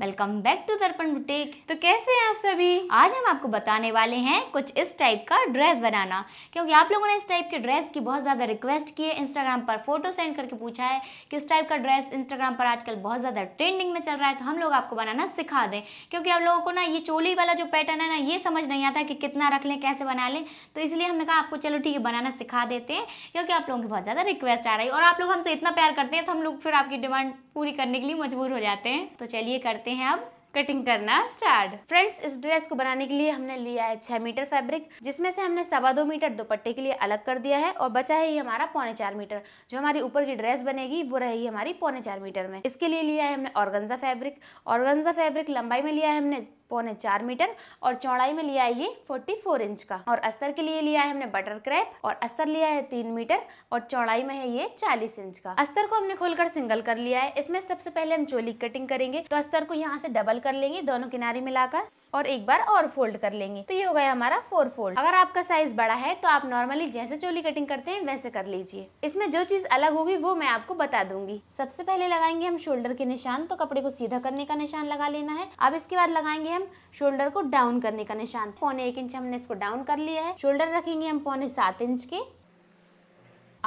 welcome back to Darpan boutique तो कैसे हैं आप सभी आज हम आपको बताने वाले हैं कुछ इस टाइप का ड्रेस बनाना क्योंकि आप लोगों ने इस टाइप के ड्रेस की बहुत ज़्यादा रिक्वेस्ट की है इंस्टाग्राम पर फोटो सेंड करके पूछा है कि इस टाइप का ड्रेस इंस्टाग्राम पर आजकल बहुत ज़्यादा ट्रेंडिंग में चल रहा है तो हम लोग आपको बनाना सिखा दें क्योंकि आप लोगों को ना ये चोली वाला जो पैटर्न है ना ये समझ नहीं आता कि कितना रख लें कैसे बना लें तो इसलिए हमने कहा आपको चलो ठीक है बनाना सिखा देते हैं क्योंकि आप लोगों की बहुत ज़्यादा रिक्वेस्ट आ रही है और आप लोग हमसे इतना प्यार करते हैं तो हम लोग फिर आपकी डिमांड पूरी करने के लिए मजबूर हो जाते हैं तो चलिए करते हैं अब कटिंग करना स्टार्ट फ्रेंड्स इस ड्रेस को बनाने के लिए हमने लिया है छह मीटर फैब्रिक जिसमें से हमने सवा दो मीटर दोपट्टे के लिए अलग कर दिया है और बचा है ये हमारा पौने चार मीटर जो हमारी ऊपर की ड्रेस बनेगी वो रहेगी हमारी पौने चार मीटर में इसके लिए लिया है हमने ऑर्गेंजा फैब्रिक ऑर्गेंजा फैब्रिक लंबाई में लिया है हमने पौने चार मीटर और चौड़ाई में लिया है ये फोर इंच का और अस्तर के लिए लिया है हमने बटर क्रैप और अस्तर लिया है तीन मीटर और चौड़ाई में है ये चालीस इंच का अस्तर को हमने खोलकर सिंगल कर लिया है इसमें सबसे पहले हम चोली कटिंग करेंगे तो अस्तर को यहाँ से डबल कर लेंगे दोनों किनारे मिलाकर और एक बार और फोल्ड कर लेंगे तो ये हो गया हमारा फोर फोल्ड अगर आपका साइज बड़ा है तो आप नॉर्मली जैसे चोली कटिंग करते हैं वैसे कर लीजिए इसमें जो चीज अलग होगी वो मैं आपको बता दूंगी सबसे पहले लगाएंगे हम शोल्डर के निशान तो कपड़े को सीधा करने का निशान लगा लेना है अब इसके बाद लगाएंगे हम शोल्डर को डाउन करने का निशान पौने एक इंच हमने इसको डाउन कर लिया है शोल्डर रखेंगे हम पौने सात इंच के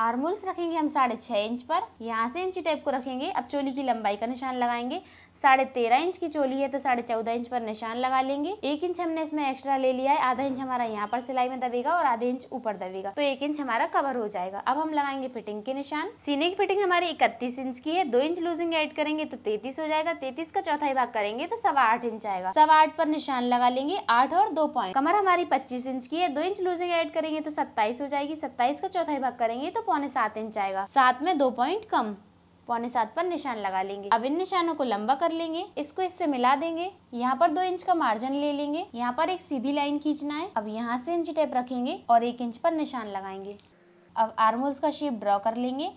आर्मोल्स रखेंगे हम साढ़े छः इंच पर यहाँ से इंची टाइप को रखेंगे अब चोली की लंबाई का निशान लगाएंगे साढ़े तेरह इंच की चोली है तो साढ़े चौदह इंच पर निशान लगा लेंगे एक इंच हमने इसमें एक्स्ट्रा ले लिया है आधा इंच हमारा यहाँ पर सिलाई में दबेगा और आधे इंच ऊपर दबेगा तो एक इंच हमारा कवर हो जाएगा अब हम लगाएंगे फिटिंग के निशान सीने की फिटिंग हमारी इकतीस इंच की है दो इंच लूजिंग एड करेंगे तो तैतीस हो जाएगा तैतीस का चौथा भाग करेंगे तो सवा आठ इंच आएगा सवा आठ पर निशान लगा लेंगे आठ और दो पॉइंट कमर हमारी पच्चीस इंच की है दो इंच लूजिंग एड करेंगे तो सत्ताईस हो जाएगी सत्ताईस का चौथा भाग करेंगे तो पौने सात इंच आएगा सात में दो पॉइंट कम पौने सात पर निशान लगा लेंगे अब इन निशानों को लंबा कर लेंगे इसको इससे मिला देंगे यहाँ पर दो इंच का मार्जिन ले लेंगे यहाँ पर एक सीधी लाइन खींचना है अब यहाँ से इंच टेप रखेंगे और एक इंच पर निशान लगाएंगे अब आर्मोल्स का शेप ड्रॉ कर लेंगे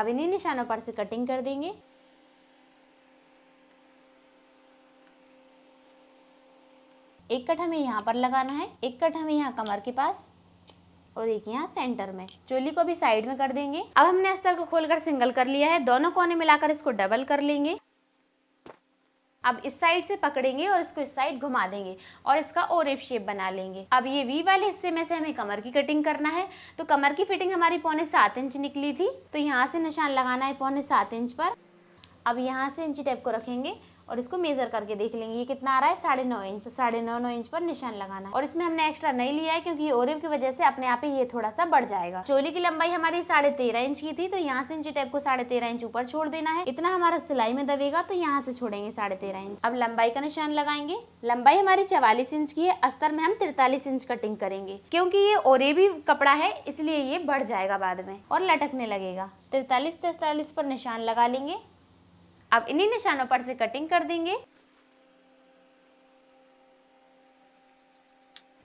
अब इन्हीं निशानों पर से कटिंग कर देंगे एक कट हमें यहाँ पर लगाना है एक कट हमें यहाँ कमर के पास और एक यहाँ सेंटर में चोली को भी साइड में कर देंगे अब हमने अस्तर को खोलकर सिंगल कर लिया है दोनों कोने मिलाकर इसको डबल कर लेंगे अब इस साइड से पकड़ेंगे और इसको इस साइड घुमा देंगे और इसका एफ शेप बना लेंगे अब ये वी वाले हिस्से में से हमें कमर की कटिंग करना है तो कमर की फिटिंग हमारी पौने सात इंच निकली थी तो यहाँ से निशान लगाना है पौने सात इंच पर अब यहाँ से इंची टेप को रखेंगे और इसको मेज़र करके देख लेंगे ये कितना आ रहा है साढ़े नौ इंच साढ़े नौ नौ इंच पर निशान लगाना है और इसमें हमने एक्स्ट्रा नहीं लिया है क्योंकि ओरिब की वजह से अपने आप ही ये थोड़ा सा बढ़ जाएगा चोली की लंबाई हमारी साढ़े तेरह इंच की थी तो यहाँ से इंची टेप को साढ़े तेरह इंच ऊपर छोड़ देना है इतना हमारा सिलाई में दबेगा तो यहाँ से छोड़ेंगे साढ़े तेरह इंच अब लंबाई का निशान लगाएंगे लंबाई हमारी चवालीस इंच की है अस्तर में हम तिरतालीस इंच कटिंग करेंगे क्योंकि ये ओरेबी कपड़ा है इसलिए ये बढ़ जाएगा बाद में और लटकने लगेगा तिरतालीस तैतालीस पर निशान लगा लेंगे अब इन्हीं निशानों पर से कटिंग कर देंगे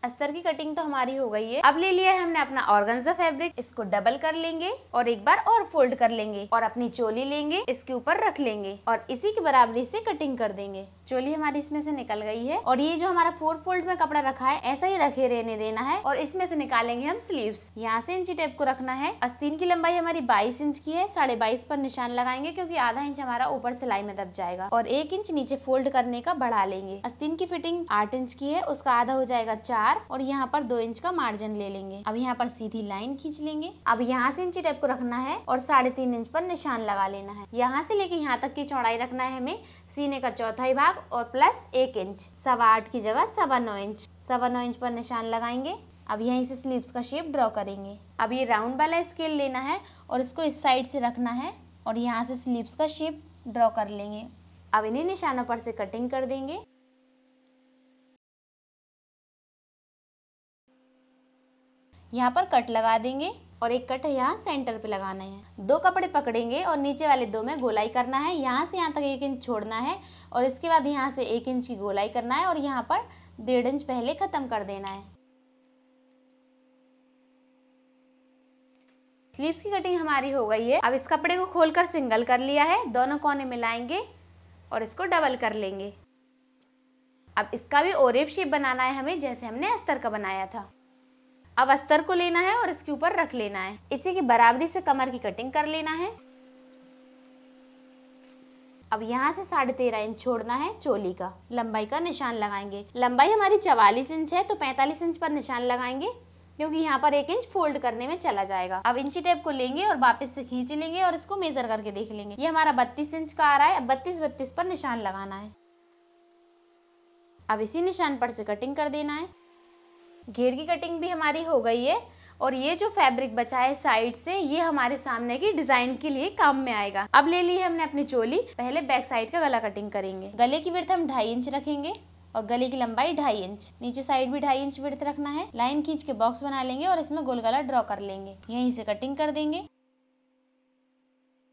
अस्तर की कटिंग तो हमारी हो गई है अब ले लिया है हमने अपना ऑर्गेंजा फैब्रिक इसको डबल कर लेंगे और एक बार और फोल्ड कर लेंगे और अपनी चोली लेंगे इसके ऊपर रख लेंगे और इसी के बराबरी से कटिंग कर देंगे चोली हमारी इसमें से निकल गई है और ये जो हमारा फोर फोल्ड में कपड़ा रखा है ऐसा ही रखे रहने देना है और इसमें से निकालेंगे हम स्लीव्स यहाँ से इंची टेप को रखना है अस्तीन की लंबाई हमारी बाईस इंच की है साढ़े बाईस पर निशान लगाएंगे क्योंकि आधा इंच हमारा ऊपर सिलाई में दब जाएगा और एक इंच नीचे फोल्ड करने का बढ़ा लेंगे अस्तीन की फिटिंग आठ इंच की है उसका आधा हो जाएगा चार चार और यहाँ पर दो इंच का मार्जिन ले लेंगे अब यहाँ पर सीधी लाइन खींच लेंगे अब यहाँ से इंची टाइप को रखना है और साढ़े तीन इंच पर निशान लगा लेना है यहाँ से लेके यहाँ तक की चौड़ाई रखना है हमें सीने का चौथाई भाग और प्लस एक इंच सवा आठ की जगह सवा नौ इंच सवा नौ इंच पर निशान लगाएंगे अब यहीं से स्लीव्स का शेप ड्रॉ करेंगे अब ये राउंड वाला स्केल लेना है और इसको इस साइड से रखना है और यहाँ से स्लीव्स का शेप ड्रॉ कर लेंगे अब इन्हीं निशानों पर से कटिंग कर देंगे यहाँ पर कट लगा देंगे और एक कट यहाँ सेंटर पे लगाना है दो कपड़े पकड़ेंगे और नीचे वाले दो में गोलाई करना है यहाँ से यहाँ तक एक इंच छोड़ना है और इसके बाद यहाँ से एक इंच की गोलाई करना है और यहाँ पर डेढ़ इंच पहले ख़त्म कर देना है स्लीव्स की कटिंग हमारी हो गई है अब इस कपड़े को खोलकर सिंगल कर लिया है दोनों कोने मिलाएंगे और इसको डबल कर लेंगे अब इसका भी ओरेप शेप बनाना है हमें जैसे हमने अस्तर का बनाया था अब अस्तर को लेना है और इसके ऊपर रख लेना है इसी की बराबरी से कमर की कटिंग कर लेना है अब यहाँ से साढ़े तेरह इंच छोड़ना है चोली का लंबाई का निशान लगाएंगे लंबाई हमारी चवालीस इंच है तो पैंतालीस इंच पर निशान लगाएंगे क्योंकि यहाँ पर एक इंच फोल्ड करने में चला जाएगा अब इंची टेप को लेंगे और वापस से खींच लेंगे और इसको मेजर करके देख लेंगे ये हमारा बत्तीस इंच का आ रहा है अब बत्तीस बत्तीस पर निशान लगाना है अब इसी निशान पर से कटिंग कर देना है घेर की कटिंग भी हमारी हो गई है और ये जो फैब्रिक बचा है साइड से ये हमारे सामने की डिजाइन के लिए काम में आएगा अब ले ली है हमने अपनी चोली पहले बैक साइड का गला कटिंग करेंगे गले की वृथ हम ढाई इंच रखेंगे और गले की लंबाई ढाई इंच नीचे साइड भी ढाई इंच वृथ रखना है लाइन खींच के बॉक्स बना लेंगे और इसमें गोल गला ड्रॉ कर लेंगे यहीं से कटिंग कर देंगे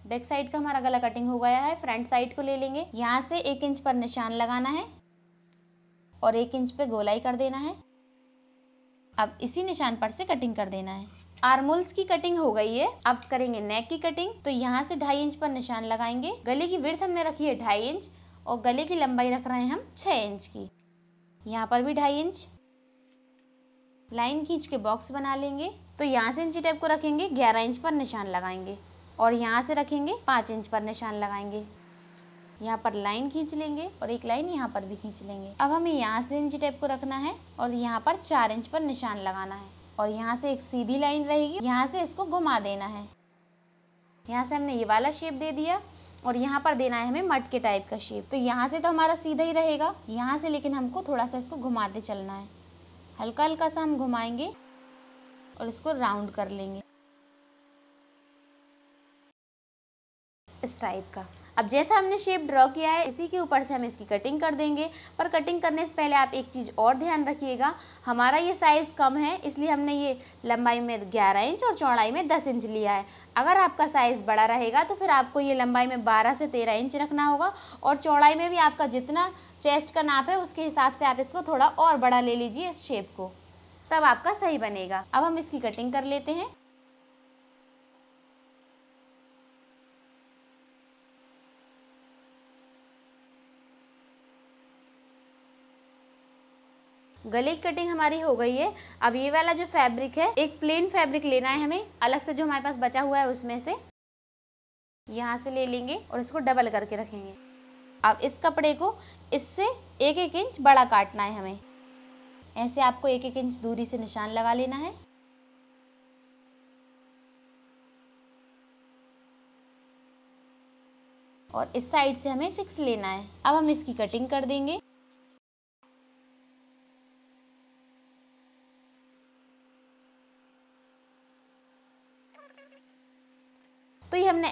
बैक साइड का हमारा गला कटिंग हो गया है फ्रंट साइड को ले लेंगे यहाँ से एक इंच पर निशान लगाना है और एक इंच पे गोलाई कर देना है अब इसी निशान पर से कटिंग कर देना है आर्मोल्स की कटिंग हो गई है अब करेंगे नेक की कटिंग तो यहाँ से ढाई इंच पर निशान लगाएंगे गले की विर्थ हमने रखी है ढाई इंच और गले की लंबाई रख रहे हैं हम छ इंच की यहाँ पर भी ढाई इंच लाइन खींच के बॉक्स बना लेंगे तो यहाँ से इंची टाइप को रखेंगे ग्यारह इंच पर निशान लगाएंगे और यहाँ से रखेंगे पाँच इंच पर निशान लगाएंगे यहाँ पर लाइन खींच लेंगे और एक लाइन यहाँ पर भी खींच लेंगे अब हमें यहाँ से इंच टेप को रखना है और यहाँ पर चार इंच पर निशान लगाना है और यहाँ से एक सीधी लाइन रहेगी यहाँ से इसको घुमा देना है यहाँ से हमने ये वाला शेप दे दिया और यहाँ पर देना है हमें मटके टाइप का शेप तो यहाँ से तो हमारा सीधा ही रहेगा यहाँ से लेकिन हमको थोड़ा सा इसको घुमाते चलना है हल्का हल्का सा हम घुमाएंगे और इसको राउंड कर लेंगे इस टाइप का अब जैसा हमने शेप ड्रॉ किया है इसी के ऊपर से हम इसकी कटिंग कर देंगे पर कटिंग करने से पहले आप एक चीज़ और ध्यान रखिएगा हमारा ये साइज़ कम है इसलिए हमने ये लंबाई में ग्यारह इंच और चौड़ाई में दस इंच लिया है अगर आपका साइज़ बड़ा रहेगा तो फिर आपको ये लंबाई में बारह से तेरह इंच रखना होगा और चौड़ाई में भी आपका जितना चेस्ट का नाप है उसके हिसाब से आप इसको थोड़ा और बड़ा ले लीजिए इस शेप को तब आपका सही बनेगा अब हम इसकी कटिंग कर लेते हैं गले की कटिंग हमारी हो गई है अब ये वाला जो फैब्रिक है एक प्लेन फैब्रिक लेना है हमें अलग से जो हमारे पास बचा हुआ है उसमें से यहाँ से ले लेंगे और इसको डबल करके रखेंगे अब इस कपड़े को इससे एक एक इंच बड़ा काटना है हमें ऐसे आपको एक एक इंच दूरी से निशान लगा लेना है और इस साइड से हमें फिक्स लेना है अब हम इसकी कटिंग कर देंगे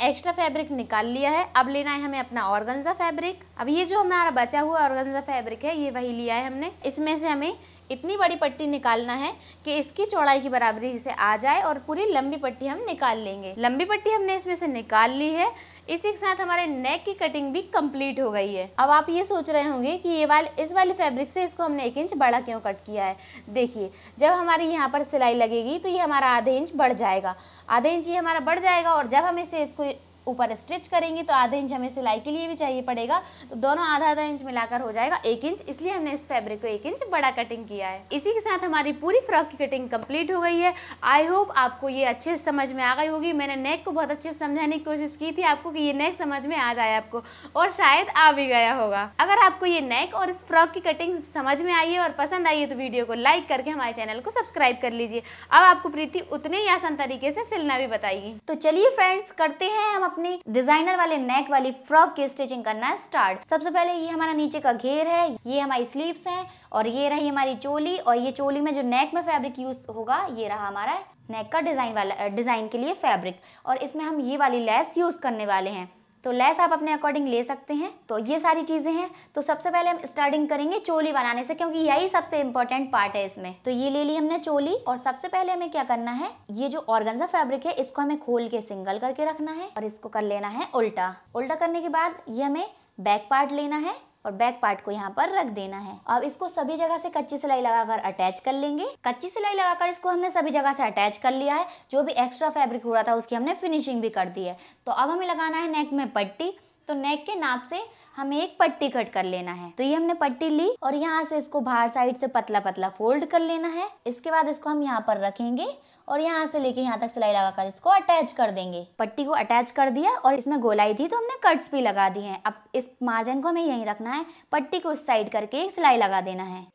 एक्स्ट्रा फैब्रिक निकाल लिया है अब लेना है हमें अपना ऑर्गेंजा फैब्रिक अब ये जो हमारा बचा हुआ ऑर्गेंजा फैब्रिक है ये वही लिया है हमने इसमें से हमें इतनी बड़ी पट्टी निकालना है कि इसकी चौड़ाई की बराबरी इसे आ जाए और पूरी लंबी पट्टी हम निकाल लेंगे लंबी पट्टी हमने इसमें से निकाल ली है इसी के साथ हमारे नेक की कटिंग भी कंप्लीट हो गई है अब आप ये सोच रहे होंगे कि ये वाले इस वाले फैब्रिक से इसको हमने एक इंच बड़ा क्यों कट किया है देखिए जब हमारी यहाँ पर सिलाई लगेगी तो ये हमारा आधे इंच बढ़ जाएगा आधे इंच ये हमारा बढ़ जाएगा और जब हम इसे इसको ऊपर स्टिच करेंगे तो आधा इंच हमें सिलाई के लिए भी चाहिए पड़ेगा तो दोनों आधा आधा इंच मिलाकर हो जाएगा एक इंच इसलिए हमने इस फैब्रिक को एक इंच बड़ा कटिंग किया है इसी के साथ हमारी पूरी फ्रॉक की कटिंग कंप्लीट हो गई है आई होप आपको ये अच्छे से समझ में आ गई होगी मैंने नेक को बहुत अच्छे से समझाने की कोशिश की थी आपको कि ये नेक समझ में आ जाए आपको और शायद आ भी गया होगा अगर आपको ये नेक और इस फ्रॉक की कटिंग समझ में आई है और पसंद आई है तो वीडियो को लाइक करके हमारे चैनल को सब्सक्राइब कर लीजिए अब आपको प्रीति उतने ही आसान तरीके से सिलना भी बताएगी तो चलिए फ्रेंड्स करते हैं हम अपने डिजाइनर वाले नेक वाली फ्रॉक की स्टिचिंग करना स्टार्ट सबसे पहले ये हमारा नीचे का घेर है ये हमारी स्लीव्स हैं और ये रही हमारी चोली और ये चोली में जो नेक में फैब्रिक यूज होगा ये रहा हमारा नेक का डिजाइन वाला डिजाइन के लिए फैब्रिक और इसमें हम ये वाली लेस यूज करने वाले हैं तो लेस आप अपने अकॉर्डिंग ले सकते हैं तो ये सारी चीज़ें हैं तो सबसे पहले हम स्टार्टिंग करेंगे चोली बनाने से क्योंकि यही सबसे इंपॉर्टेंट पार्ट है इसमें तो ये ले ली हमने चोली और सबसे पहले हमें क्या करना है ये जो ऑर्गेंजा फैब्रिक है इसको हमें खोल के सिंगल करके रखना है और इसको कर लेना है उल्टा उल्टा करने के बाद ये हमें बैक पार्ट लेना है और बैक पार्ट को यहाँ पर रख देना है अब इसको सभी जगह से कच्ची सिलाई लगाकर अटैच कर लेंगे कच्ची सिलाई लगाकर इसको हमने सभी जगह से अटैच कर लिया है जो भी एक्स्ट्रा फैब्रिक हो रहा था उसकी हमने फिनिशिंग भी कर दी है तो अब हमें लगाना है नेक में पट्टी तो नेक के नाप से हमें एक पट्टी कट कर लेना है तो ये हमने पट्टी ली और यहाँ से इसको बाहर साइड से पतला पतला फोल्ड कर लेना है इसके बाद इसको हम यहाँ पर रखेंगे और यहाँ से लेके यहाँ तक सिलाई लगाकर इसको अटैच कर देंगे पट्टी को अटैच कर दिया और इसमें गोलाई थी तो हमने कट्स भी लगा दी हैं अब इस मार्जिन को हमें यहीं रखना है पट्टी को इस साइड करके सिलाई लगा देना है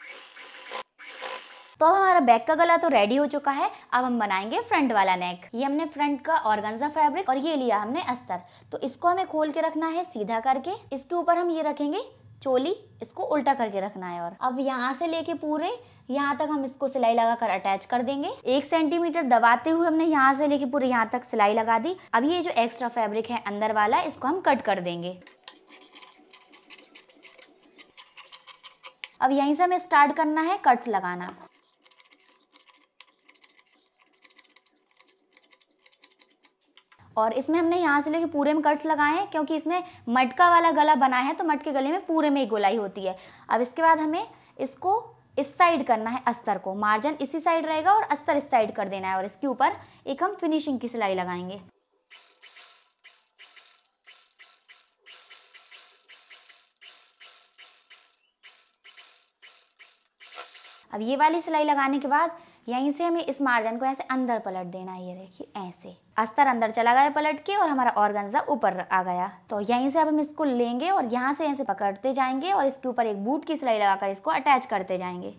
तो अब हमारा बैक का गला तो रेडी हो चुका है अब हम बनाएंगे फ्रंट वाला नेक ये हमने फ्रंट का ऑर्गेंजा फैब्रिक और ये लिया हमने अस्तर तो इसको हमें खोल के रखना है सीधा करके इसके ऊपर हम ये रखेंगे चोली इसको उल्टा करके रखना है और अब यहाँ से लेके पूरे यहाँ तक हम इसको सिलाई लगाकर अटैच कर देंगे एक सेंटीमीटर दबाते हुए हमने यहाँ से लेके पूरे यहाँ तक सिलाई लगा दी अब ये जो एक्स्ट्रा फैब्रिक है अंदर वाला इसको हम कट कर देंगे अब यहीं से हमें स्टार्ट करना है कट्स लगाना और इसमें हमने यहाँ से लेके पूरे में कट्स लगाए हैं क्योंकि इसमें मटका वाला गला बना है तो मटके गले में पूरे में ही गोलाई होती है अब इसके बाद हमें इसको इस साइड करना है अस्तर को मार्जिन इसी साइड रहेगा और अस्तर इस साइड कर देना है और इसके ऊपर एक हम फिनिशिंग की सिलाई लगाएंगे अब ये वाली सिलाई लगाने के बाद यहीं से हमें इस मार्जन को ऐसे अंदर पलट देना है ये देखिए ऐसे अस्तर अंदर चला गया पलट के और हमारा ऑर्गेंजा ऊपर आ गया तो यहीं से अब हम इसको लेंगे और यहाँ से ऐसे पकड़ते जाएंगे और इसके ऊपर एक बूट की सिलाई लगाकर इसको अटैच करते जाएंगे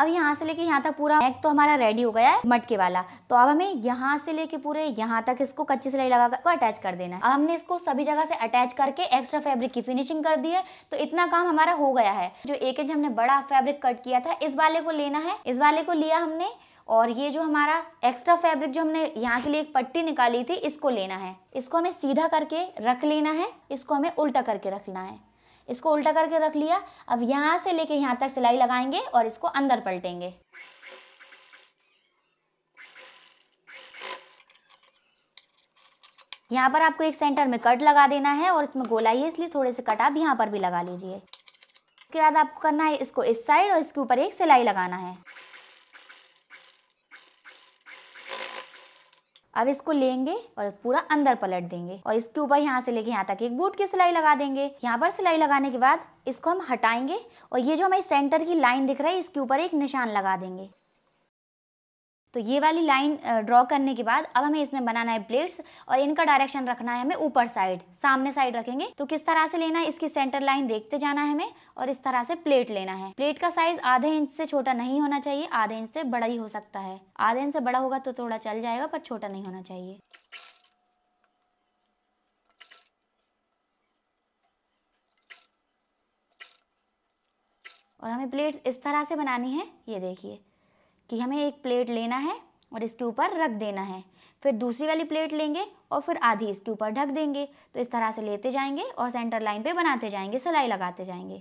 अब यहाँ से लेके यहाँ तक पूरा नेक तो हमारा रेडी हो गया है मटके वाला तो अब हमें यहाँ से लेके पूरे यहाँ तक इसको कच्ची सिलाई लगा कर अटैच कर देना है अब हमने इसको सभी जगह से अटैच करके एक्स्ट्रा फैब्रिक की फिनिशिंग कर दी है तो इतना काम हमारा हो गया है जो एक इंच हमने बड़ा फैब्रिक कट किया था इस वाले को लेना है इस वाले को लिया हमने और ये जो हमारा एक्स्ट्रा फैब्रिक जो हमने यहाँ के लिए एक पट्टी निकाली थी इसको लेना है इसको हमें सीधा करके रख लेना है इसको हमें उल्टा करके रखना है इसको उल्टा करके रख लिया अब यहाँ से लेके यहाँ तक सिलाई लगाएंगे और इसको अंदर पलटेंगे यहाँ पर आपको एक सेंटर में कट लगा देना है और इसमें गोला ही है इसलिए थोड़े से कट आप यहाँ पर भी लगा लीजिए उसके बाद आपको करना है इसको इस साइड और इसके ऊपर एक सिलाई लगाना है अब इसको लेंगे और पूरा अंदर पलट देंगे और इसके ऊपर यहाँ से लेके यहाँ तक एक बूट की सिलाई लगा देंगे यहाँ पर सिलाई लगाने के बाद इसको हम हटाएंगे और ये जो हमारी सेंटर की लाइन दिख रही है इसके ऊपर एक निशान लगा देंगे तो ये वाली लाइन ड्रॉ करने के बाद अब हमें इसमें बनाना है ब्लेड्स और इनका डायरेक्शन रखना है हमें ऊपर साइड सामने साइड रखेंगे तो किस तरह से लेना है इसकी सेंटर लाइन देखते जाना है हमें और इस तरह से प्लेट लेना है प्लेट का साइज आधे इंच से छोटा नहीं होना चाहिए आधे इंच से बड़ा ही हो सकता है आधे इंच से बड़ा होगा तो थोड़ा चल जाएगा पर छोटा नहीं होना चाहिए और हमें प्लेट्स इस तरह से बनानी है ये देखिए कि हमें एक प्लेट लेना है और इसके ऊपर रख देना है फिर दूसरी वाली प्लेट लेंगे और फिर आधी इसके ऊपर ढक देंगे तो इस तरह से लेते जाएंगे और सेंटर लाइन पे बनाते जाएंगे सिलाई लगाते जाएंगे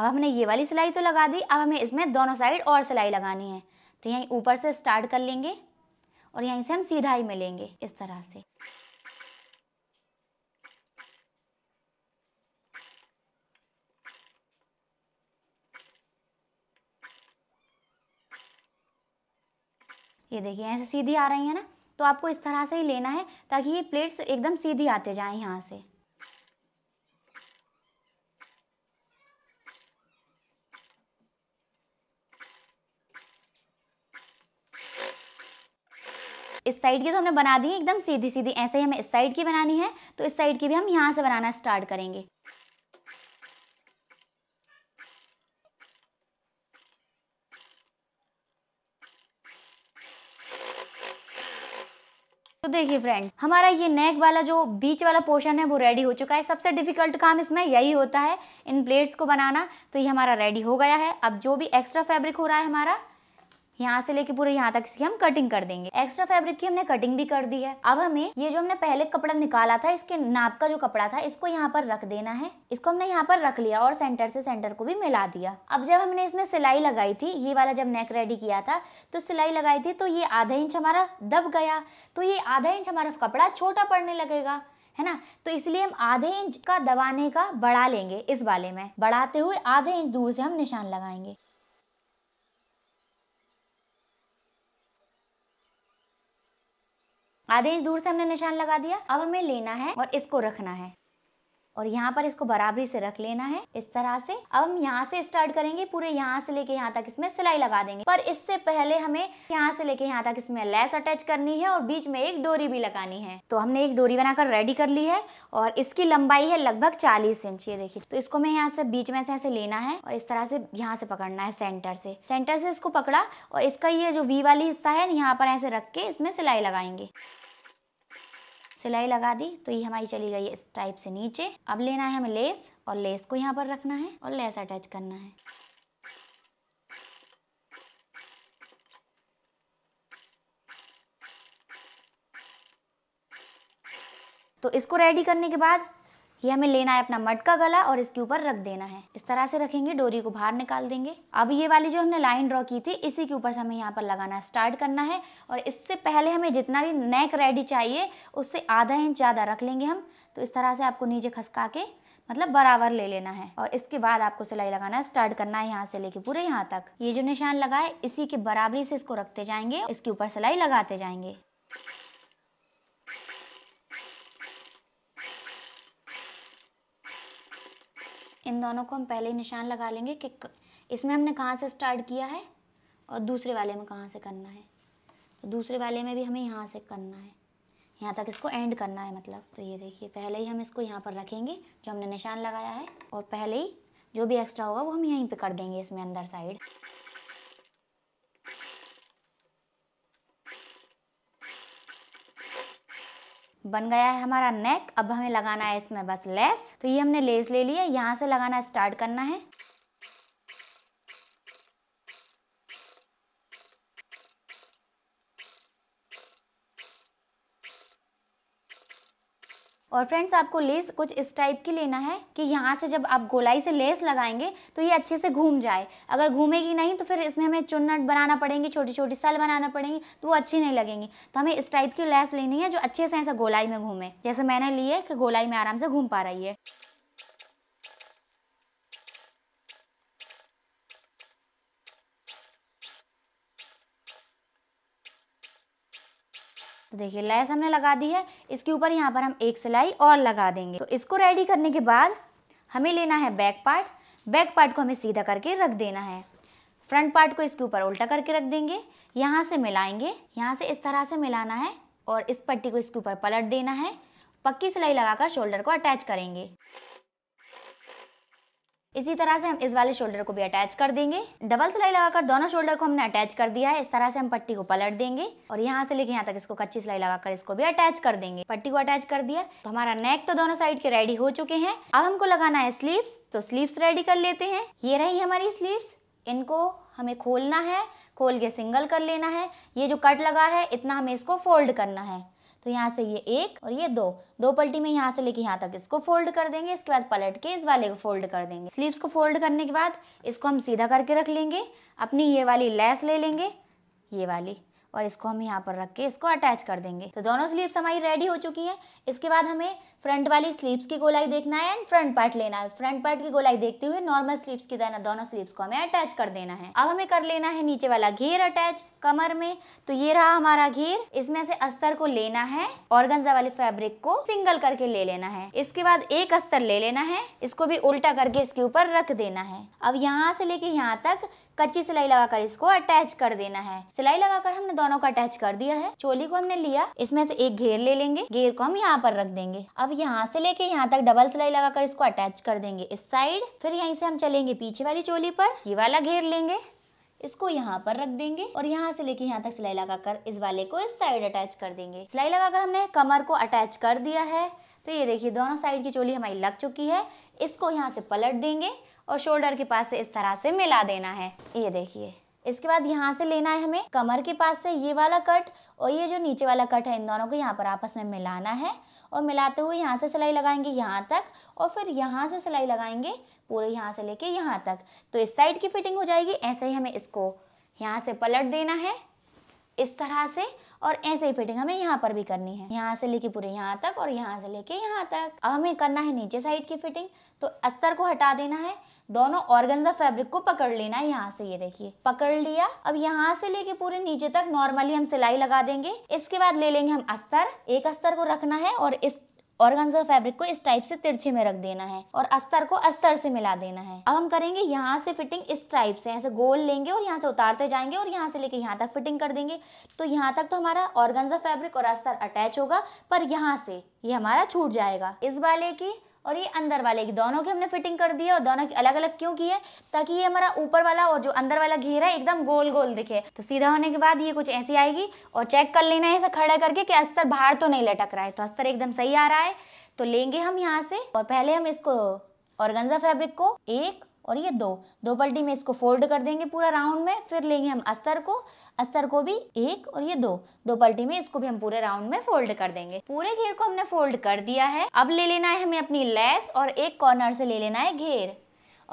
अब हमने ये वाली सिलाई तो लगा दी अब हमें इसमें दोनों साइड और सिलाई लगानी है तो यहीं ऊपर से स्टार्ट कर लेंगे और यहीं से हम सीधा ही मिलेंगे इस तरह से ये देखिए ऐसे सीधी आ रही है ना तो आपको इस तरह से ही लेना है ताकि ये प्लेट्स एकदम सीधी आते जाएं यहाँ से इस साइड की तो हमने बना दी है एकदम सीधी सीधी ऐसे ही हमें इस साइड की बनानी है तो इस साइड की भी हम यहाँ से बनाना स्टार्ट करेंगे तो देखिए फ्रेंड्स हमारा ये नेक वाला जो बीच वाला पोर्शन है वो रेडी हो चुका है सबसे डिफिकल्ट काम इसमें यही होता है इन प्लेट्स को बनाना तो ये हमारा रेडी हो गया है अब जो भी एक्स्ट्रा फैब्रिक हो रहा है हमारा यहाँ से लेके पूरे यहाँ तक इसकी हम कटिंग कर देंगे एक्स्ट्रा फैब्रिक की हमने कटिंग भी कर दी है अब हमें ये जो हमने पहले कपड़ा निकाला था इसके नाप का जो कपड़ा था इसको यहाँ पर रख देना है इसको हमने यहाँ पर रख लिया और सेंटर से सेंटर को भी मिला दिया अब जब हमने इसमें सिलाई लगाई थी ये वाला जब नेक रेडी किया था तो सिलाई लगाई थी तो ये आधा इंच हमारा दब गया तो ये आधा इंच हमारा कपड़ा छोटा पड़ने लगेगा है ना तो इसलिए हम आधे इंच का दबाने का बढ़ा लेंगे इस वाले में बढ़ाते हुए आधे इंच दूर से हम निशान लगाएंगे आधे इंच दूर से हमने निशान लगा दिया अब हमें लेना है और इसको रखना है और यहाँ पर इसको बराबरी से रख लेना है इस तरह से अब हम यहाँ से स्टार्ट करेंगे पूरे यहाँ से लेके यहाँ तक इसमें सिलाई लगा देंगे पर इससे पहले हमें यहाँ से लेके यहाँ तक इसमें लेस अटैच करनी है और बीच में एक डोरी भी लगानी है तो हमने एक डोरी बनाकर रेडी कर ली है और इसकी लंबाई है लगभग चालीस इंच ये देखिए तो इसको मैं यहाँ से बीच में से ऐसे लेना है और इस तरह से यहाँ से पकड़ना है सेंटर से सेंटर से इसको पकड़ा और इसका ये जो वी वाली हिस्सा है यहाँ पर ऐसे रख के इसमें सिलाई लगाएंगे सिलाई लगा दी तो ये हमारी चली गई इस टाइप से नीचे अब लेना है हमें लेस और लेस को यहाँ पर रखना है और लेस अटैच करना है तो इसको रेडी करने के बाद ये हमें लेना है अपना मटका गला और इसके ऊपर रख देना है इस तरह से रखेंगे डोरी को बाहर निकाल देंगे अब ये वाली जो हमने लाइन ड्रॉ की थी इसी के ऊपर से हमें यहाँ पर लगाना स्टार्ट करना है और इससे पहले हमें जितना भी नेक रेडी चाहिए उससे आधा इंच ज़्यादा रख लेंगे हम तो इस तरह से आपको नीचे खसका के मतलब बराबर ले लेना है और इसके बाद आपको सिलाई लगाना स्टार्ट करना है यहाँ से लेके पूरे यहाँ तक ये जो निशान लगाए इसी के बराबरी से इसको रखते जाएंगे इसके ऊपर सिलाई लगाते जाएंगे इन दोनों को हम पहले ही निशान लगा लेंगे कि इसमें हमने कहाँ से स्टार्ट किया है और दूसरे वाले में कहाँ से करना है तो दूसरे वाले में भी हमें यहाँ से करना है यहाँ तक इसको एंड करना है मतलब तो ये देखिए पहले ही हम इसको यहाँ पर रखेंगे जो हमने निशान लगाया है और पहले ही जो भी एक्स्ट्रा होगा वो हम यहीं पे कर देंगे इसमें अंदर साइड बन गया है हमारा नेक अब हमें लगाना है इसमें बस लेस तो ये हमने लेस ले लिया यहाँ से लगाना स्टार्ट करना है और फ्रेंड्स आपको लेस कुछ इस टाइप की लेना है कि यहाँ से जब आप गोलाई से लेस लगाएंगे तो ये अच्छे से घूम जाए अगर घूमेगी नहीं तो फिर इसमें हमें चुन्नट बनाना पड़ेंगे छोटी छोटी सल बनाना पड़ेंगी तो वो अच्छी नहीं लगेंगी तो हमें इस टाइप की लेस लेनी है जो अच्छे से ऐसा गोलाई में घूमे जैसे मैंने ली है कि गोलाई में आराम से घूम पा रही है तो देखिए लैस हमने लगा दी है इसके ऊपर यहाँ पर हम एक सिलाई और लगा देंगे तो इसको रेडी करने के बाद हमें लेना है बैक पार्ट बैक पार्ट को हमें सीधा करके रख देना है फ्रंट पार्ट को इसके ऊपर उल्टा करके रख देंगे यहाँ से मिलाएंगे यहाँ से इस तरह से मिलाना है और इस पट्टी को इसके ऊपर पलट देना है पक्की सिलाई लगाकर शोल्डर को अटैच करेंगे इसी तरह से हम इस वाले शोल्डर को भी अटैच कर देंगे डबल सिलाई लगाकर दोनों शोल्डर को हमने अटैच कर दिया है इस तरह से हम पट्टी को पलट देंगे और यहाँ से लेके यहाँ तक इसको कच्ची सिलाई लगाकर इसको भी अटैच कर देंगे पट्टी को अटैच कर दिया तो हमारा नेक तो दोनों साइड के रेडी हो चुके हैं अब हमको लगाना है स्लीव तो स्लीव्स रेडी कर लेते हैं ये रही हमारी स्लीव इनको हमें खोलना है खोल के सिंगल कर लेना है ये जो कट लगा है इतना हमें इसको फोल्ड करना है तो यहाँ से ये एक और ये दो दो पलटी में यहाँ से लेके यहाँ तक इसको फोल्ड कर देंगे इसके बाद पलट के इस वाले को फोल्ड कर देंगे स्लीव्स को फोल्ड करने के बाद इसको हम सीधा करके रख लेंगे अपनी ये वाली लेस ले लेंगे ये वाली और इसको हम यहाँ पर रख के इसको अटैच कर देंगे तो दोनों स्लीव्स हमारी रेडी हो चुकी हैं इसके बाद हमें फ्रंट वाली स्लीव्स की गोलाई देखना है एंड फ्रंट पार्ट लेना है फ्रंट पार्ट की गोलाई देखते हुए नॉर्मल स्लीव्स की तरह दोनों स्लीव्स को हमें अटैच कर देना है अब हमें कर लेना है नीचे वाला घेर अटैच कमर में तो ये रहा हमारा घेर इसमें से अस्तर को लेना है गंजा वाले फैब्रिक को सिंगल करके ले लेना है इसके बाद एक अस्तर ले लेना है इसको भी उल्टा करके इसके ऊपर रख देना है अब यहाँ से लेके यहाँ तक कच्ची सिलाई लगाकर इसको अटैच कर देना है सिलाई लगाकर हमने दोनों को अटैच कर दिया है चोली को हमने लिया इसमें से एक घेर ले लेंगे घेर को हम यहाँ पर रख देंगे अब यहाँ से लेके यहाँ तक डबल सिलाई लगाकर इसको अटैच कर देंगे इस साइड फिर यहीं से हम चलेंगे पीछे वाली चोली पर ये वाला घेर लेंगे इसको यहाँ पर रख देंगे और यहाँ से लेके यहाँ तक सिलाई लगाकर इस वाले को इस साइड अटैच कर देंगे सिलाई लगाकर हमने कमर को अटैच कर दिया है तो ये देखिए दोनों साइड की चोली हमारी लग चुकी है इसको यहाँ से पलट देंगे और शोल्डर के पास से इस तरह से मिला देना है ये देखिए इसके बाद यहाँ से लेना है हमें कमर के पास से ये वाला कट और ये जो नीचे वाला कट है इन दोनों को यहाँ पर आपस में मिलाना है और मिलाते हुए यहाँ से सिलाई लगाएंगे यहाँ तक और फिर यहाँ से सिलाई लगाएंगे पूरे यहाँ से लेके यहाँ तक तो इस साइड की फिटिंग हो जाएगी ऐसे ही हमें इसको यहाँ से पलट देना है इस तरह से और ऐसे ही फिटिंग हमें यहाँ पर भी करनी है यहाँ से लेके पूरे यहाँ तक और यहाँ से लेके यहाँ तक अब हमें करना है नीचे साइड की फिटिंग तो अस्तर को हटा देना है दोनों ऑर्गेंजा फैब्रिक को पकड़ लेना है यहाँ से ये देखिए पकड़ लिया अब यहाँ से लेके पूरे नीचे तक नॉर्मली हम सिलाई लगा देंगे इसके बाद ले लेंगे हम अस्तर एक अस्तर को रखना है और इस ऑर्गेंजा फैब्रिक को इस टाइप से तिरछे में रख देना है और अस्तर को अस्तर से मिला देना है अब हम करेंगे यहाँ से फिटिंग इस टाइप से ऐसे गोल लेंगे और यहाँ से उतारते जाएंगे और यहाँ से लेके यहाँ तक फिटिंग कर देंगे तो यहाँ तक तो हमारा ऑर्गेंजा फैब्रिक और अस्तर अटैच होगा पर यहाँ से ये यह हमारा छूट जाएगा इस वाले की और ये अंदर वाले की दोनों की हमने फिटिंग कर दी है और दोनों की अलग अलग क्यों की है ताकि ये हमारा ऊपर वाला और जो अंदर वाला घेरा है एकदम गोल गोल दिखे तो सीधा होने के बाद ये कुछ ऐसी आएगी और चेक कर लेना है ऐसा खड़ा करके कि अस्तर बाहर तो नहीं लटक रहा है तो अस्तर एकदम सही आ रहा है तो लेंगे हम यहाँ से और पहले हम इसको और गंजा फैब्रिक को एक और ये दो दो पल्टी में इसको फोल्ड कर देंगे पूरा राउंड में फिर लेंगे हम अस्तर को अस्तर को भी एक और ये दो दो पल्टी में इसको भी हम पूरे राउंड में फोल्ड कर देंगे पूरे घेर को हमने फोल्ड कर दिया है अब ले लेना है हमें अपनी लेस और एक कॉर्नर से ले लेना है घेर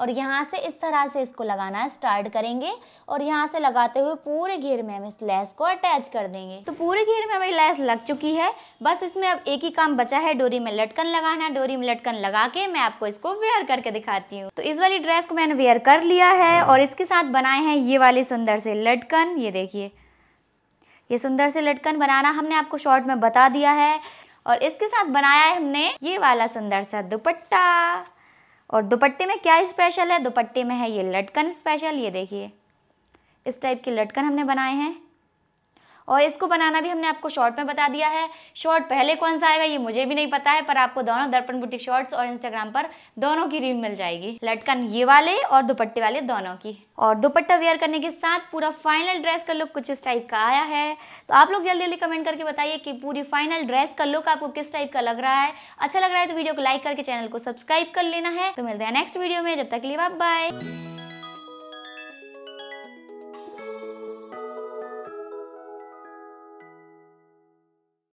और यहाँ से इस तरह से इसको लगाना स्टार्ट करेंगे और यहाँ से लगाते हुए पूरे घेर में हम इस लेस को अटैच कर देंगे तो पूरे घेर में हमारी लेस लग चुकी है बस इसमें अब एक ही काम बचा है डोरी में लटकन लगाना डोरी में लटकन लगा के मैं आपको इसको वेयर करके दिखाती हूँ तो इस वाली ड्रेस को मैंने वेयर कर लिया है और इसके साथ बनाए हैं ये वाले सुंदर से लटकन ये देखिए ये सुंदर से लटकन बनाना हमने आपको शॉर्ट में बता दिया है और इसके साथ बनाया है हमने ये वाला सुंदर सा दुपट्टा और दुपट्टे में क्या स्पेशल है दुपट्टे में है ये लटकन स्पेशल ये देखिए इस टाइप की लटकन हमने बनाए हैं और इसको बनाना भी हमने आपको शॉर्ट में बता दिया है शॉर्ट पहले कौन सा आएगा ये मुझे भी नहीं पता है पर आपको दोनों दर्पण बुटीक शॉर्ट्स और इंस्टाग्राम पर दोनों की रील मिल जाएगी लटकन ये वाले और दुपट्टे वाले दोनों की और दुपट्टा वेयर करने के साथ पूरा फाइनल ड्रेस का लुक कुछ इस टाइप का आया है तो आप लोग जल्दी जल्दी कमेंट करके बताइए कि पूरी फाइनल ड्रेस का लुक आपको किस टाइप का लग रहा है अच्छा लग रहा है तो वीडियो को लाइक करके चैनल को सब्सक्राइब कर लेना है तो मिलते हैं नेक्स्ट वीडियो में जब तक लिए बाय